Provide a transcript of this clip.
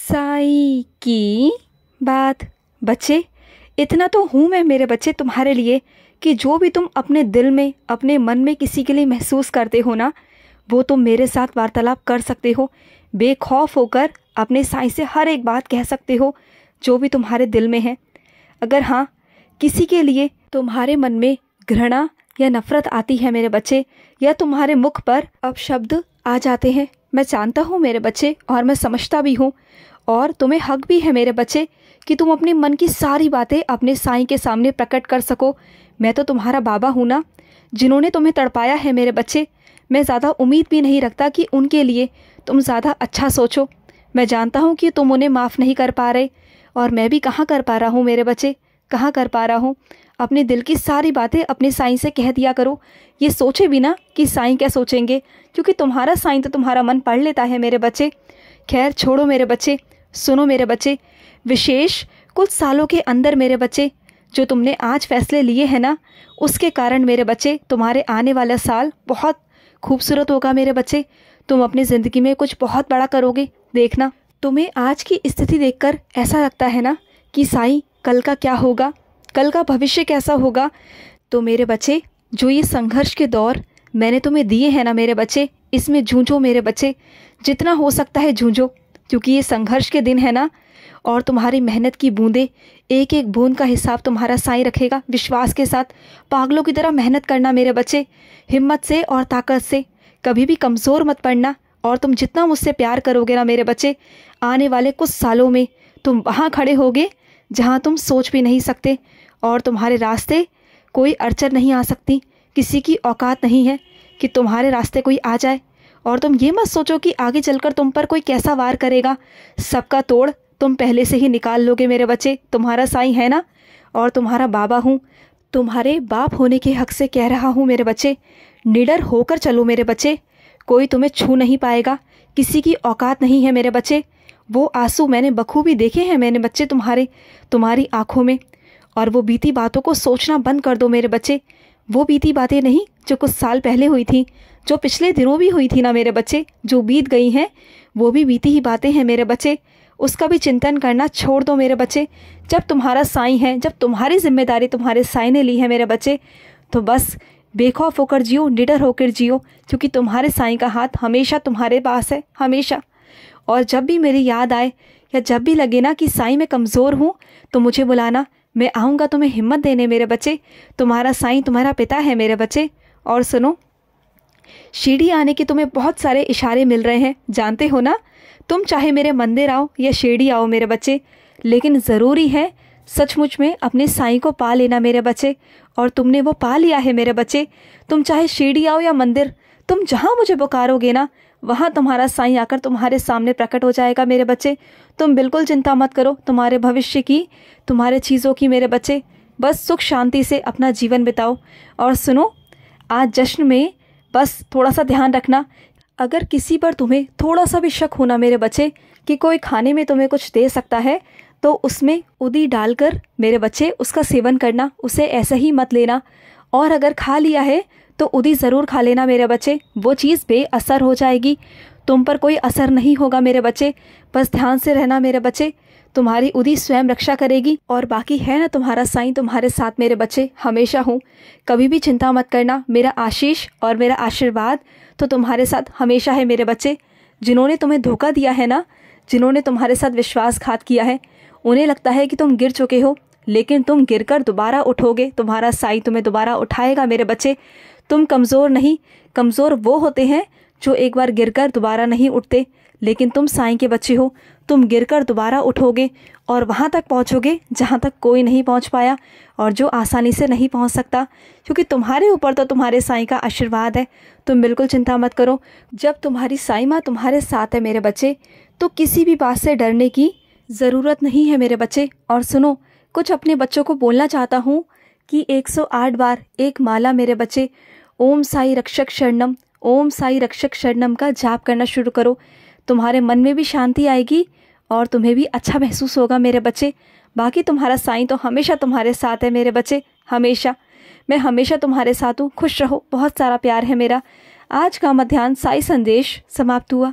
साई की बात बच्चे इतना तो हूँ मैं मेरे बच्चे तुम्हारे लिए कि जो भी तुम अपने दिल में अपने मन में किसी के लिए महसूस करते हो ना वो तुम मेरे साथ वार्तालाप कर सकते हो बेखौफ होकर अपने साई से हर एक बात कह सकते हो जो भी तुम्हारे दिल में है अगर हाँ किसी के लिए तुम्हारे मन में घृणा या नफरत आती है मेरे बच्चे या तुम्हारे मुख पर अपशब्द आ जाते हैं मैं जानता हूँ मेरे बच्चे और मैं समझता भी हूँ और तुम्हें हक भी है मेरे बच्चे कि तुम अपने मन की सारी बातें अपने साईं के सामने प्रकट कर सको मैं तो तुम्हारा बाबा हूँ ना जिन्होंने तुम्हें तड़पाया है मेरे बच्चे मैं ज़्यादा उम्मीद भी नहीं रखता कि उनके लिए तुम ज़्यादा अच्छा सोचो मैं जानता हूँ कि तुम उन्हें माफ़ नहीं कर पा रहे और मैं भी कहाँ कर पा रहा हूँ मेरे बच्चे कहाँ कर पा रहा हूँ अपने दिल की सारी बातें अपने साईं से कह दिया करो ये सोचे बिना कि साईं क्या सोचेंगे क्योंकि तुम्हारा साईं तो तुम्हारा मन पढ़ लेता है मेरे बच्चे खैर छोड़ो मेरे बच्चे सुनो मेरे बच्चे विशेष कुछ सालों के अंदर मेरे बच्चे जो तुमने आज फैसले लिए हैं ना उसके कारण मेरे बच्चे तुम्हारे आने वाला साल बहुत खूबसूरत होगा मेरे बच्चे तुम अपनी ज़िंदगी में कुछ बहुत बड़ा करोगे देखना तुम्हें आज की स्थिति देखकर ऐसा लगता है ना कि साईं कल का क्या होगा कल का भविष्य कैसा होगा तो मेरे बच्चे जो ये संघर्ष के दौर मैंने तुम्हें दिए हैं ना मेरे बच्चे इसमें झूझो मेरे बच्चे जितना हो सकता है झूझो क्योंकि ये संघर्ष के दिन है ना और तुम्हारी मेहनत की बूंदें एक एक बूंद का हिसाब तुम्हारा साई रखेगा विश्वास के साथ पागलों की तरह मेहनत करना मेरे बच्चे हिम्मत से और ताकत से कभी भी कमज़ोर मत पड़ना और तुम जितना मुझसे प्यार करोगे ना मेरे बच्चे आने वाले कुछ सालों में तुम वहाँ खड़े होगे जहाँ तुम सोच भी नहीं सकते और तुम्हारे रास्ते कोई अड़चन नहीं आ सकती किसी की औकात नहीं है कि तुम्हारे रास्ते कोई आ जाए और तुम ये मत सोचो कि आगे चलकर तुम पर कोई कैसा वार करेगा सबका तोड़ तुम पहले से ही निकाल लोगे मेरे बच्चे तुम्हारा साई है ना और तुम्हारा बाबा हूँ तुम्हारे बाप होने के हक से कह रहा हूँ मेरे बच्चे निडर होकर चलो मेरे बच्चे कोई तुम्हें छू नहीं पाएगा किसी की औकात नहीं है मेरे बच्चे वो आंसू मैंने बखूबी देखे हैं मैंने बच्चे तुम्हारे तुम्हारी आंखों में और वो बीती बातों को सोचना बंद कर दो मेरे बच्चे वो बीती बातें नहीं जो कुछ साल पहले हुई थी जो पिछले दिनों भी हुई थी ना मेरे बच्चे जो बीत गई हैं वो भी बीती ही बातें हैं मेरे बच्चे उसका भी चिंतन करना छोड़ दो मेरे बच्चे जब तुम्हारा साई है जब तुम्हारी जिम्मेदारी तुम्हारे साई ने ली है मेरे बच्चे तो बस बेखौफ होकर जियो निडर होकर जियो क्योंकि तुम्हारे साई का हाथ हमेशा तुम्हारे पास है हमेशा और जब भी मेरी याद आए या जब भी लगे ना कि साई मैं कमज़ोर हूँ तो मुझे बुलाना मैं आऊँगा तुम्हें हिम्मत देने मेरे बच्चे तुम्हारा साई तुम्हारा पिता है मेरे बच्चे और सुनो शिरडी आने के तुम्हें बहुत सारे इशारे मिल रहे हैं जानते हो ना तुम चाहे मेरे मंदिर आओ या शिरडी आओ मेरे बच्चे लेकिन ज़रूरी है सचमुच में अपने साई को पा लेना मेरे बच्चे और तुमने वो पा लिया है मेरे बच्चे तुम चाहे शिरडी आओ या मंदिर तुम जहाँ मुझे पुकारोगे ना वहाँ तुम्हारा साई आकर तुम्हारे सामने प्रकट हो जाएगा मेरे बच्चे तुम बिल्कुल चिंता मत करो तुम्हारे भविष्य की तुम्हारे चीज़ों की मेरे बच्चे बस सुख शांति से अपना जीवन बिताओ और सुनो आज जश्न में बस थोड़ा सा ध्यान रखना अगर किसी पर तुम्हें थोड़ा सा भी शक होना मेरे बच्चे कि कोई खाने में तुम्हें कुछ दे सकता है तो उसमें उदी डालकर मेरे बच्चे उसका सेवन करना उसे ऐसा ही मत लेना और अगर खा लिया है तो उदी ज़रूर खा लेना मेरे बच्चे वो चीज़ बेअसर हो जाएगी तुम पर कोई असर नहीं होगा मेरे बच्चे बस ध्यान से रहना मेरे बच्चे तुम्हारी उदी स्वयं रक्षा करेगी और बाकी है ना तुम्हारा साईं तुम्हारे साथ मेरे बच्चे हमेशा हूँ कभी भी चिंता मत करना मेरा आशीष और मेरा आशीर्वाद तो तुम्हारे साथ हमेशा है मेरे बच्चे जिन्होंने तुम्हें धोखा दिया है ना जिन्होंने तुम्हारे साथ विश्वासघात किया है उन्हें लगता है कि तुम गिर चुके हो लेकिन तुम गिरकर दोबारा उठोगे तुम्हारा साई तुम्हें दोबारा उठाएगा मेरे बच्चे तुम कमज़ोर नहीं कमज़ोर वो होते हैं जो एक बार गिरकर दोबारा नहीं उठते लेकिन तुम साईं के बच्चे हो तुम गिरकर दोबारा उठोगे और वहाँ तक पहुँचोगे जहाँ तक कोई नहीं पहुँच पाया और जो आसानी से नहीं पहुँच सकता क्योंकि तुम्हारे ऊपर तो तुम्हारे साईं का आशीर्वाद है तुम बिल्कुल चिंता मत करो जब तुम्हारी साई माँ तुम्हारे साथ है मेरे बच्चे तो किसी भी बात से डरने की ज़रूरत नहीं है मेरे बच्चे और सुनो कुछ अपने बच्चों को बोलना चाहता हूँ कि 108 बार एक माला मेरे बच्चे ओम साई रक्षक शरणम ओम साई रक्षक शरणम का जाप करना शुरू करो तुम्हारे मन में भी शांति आएगी और तुम्हें भी अच्छा महसूस होगा मेरे बच्चे बाकी तुम्हारा साई तो हमेशा तुम्हारे साथ है मेरे बच्चे हमेशा मैं हमेशा तुम्हारे साथ हूँ खुश रहो बहुत सारा प्यार है मेरा आज का मध्यान्ह साई संदेश समाप्त हुआ